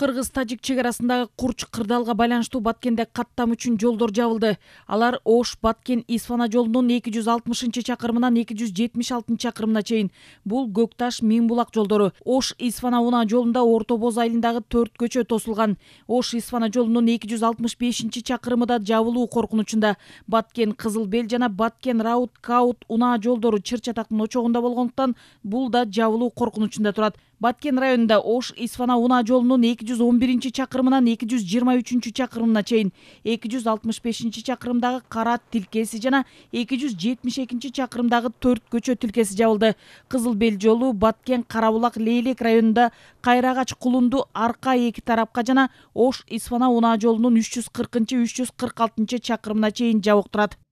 кыргыз тажик чек арасындагы курч кырдаалга байланыштуу баткенде каттам үчүн жолдор жабылды алар ош баткен исфана жолунун эки жүз алтымышынчы чакырымынан эки жүз жетимиш алтынчы чакырымына чейин бул көк таш миң булак жолдору ош исфана унаа жолунда орто боз айылындагы төрт көчө тосулган ош исфана жолунун эки жүз алтымыш бешинчи чакырымы да жабылуу коркунучунда баткен кызыл бел жана баткен раут каут унаа жолдору чыр чатактын очогунда болгондуктан бул да жабылуу коркунучунда турат баткен районунда ош исфана уна жолунун эки жүз он биринчи чакырымынан эки жүз жыйырма үчүнчү чакырымына чейин эки жүз алтымыш бешинчи чакырымдагы кара тилкеси жана эки жүз чакырымдагы төрт көчө тилкеси жабылды кызыл бел жолу баткен кара булак лейлек районунда кайрагач кулунду арка эки тарапка жана ош исфана унаа жолунун үч жүз кыркынчы үч жүз чакырымына чейин жабык турат